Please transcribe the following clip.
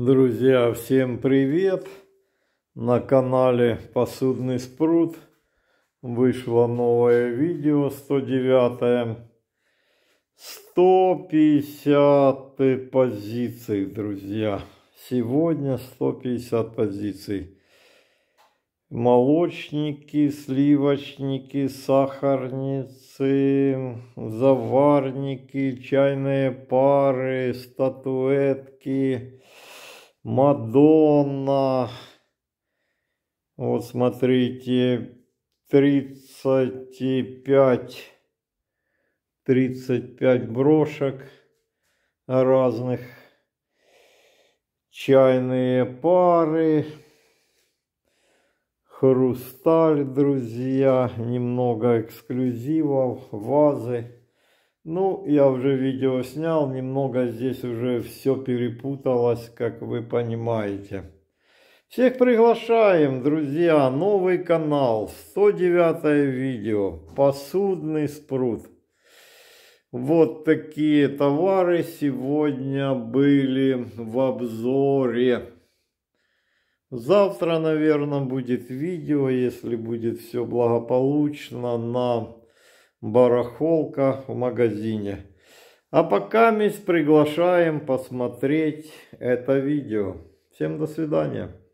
Друзья, всем привет! На канале Посудный спрут вышло новое видео 109 150 позиций, друзья. Сегодня 150 позиций. Молочники, сливочники, сахарницы, заварники, чайные пары, статуэтки, статуэтки Мадонна. Вот смотрите, 35, 35 брошек разных, чайные пары, хрусталь, друзья, немного эксклюзивов, вазы. Ну, я уже видео снял, немного здесь уже все перепуталось, как вы понимаете. Всех приглашаем, друзья, новый канал, 109 видео, посудный спрут. Вот такие товары сегодня были в обзоре. Завтра, наверное, будет видео, если будет все благополучно на барахолка в магазине. А пока мы приглашаем посмотреть это видео. Всем до свидания.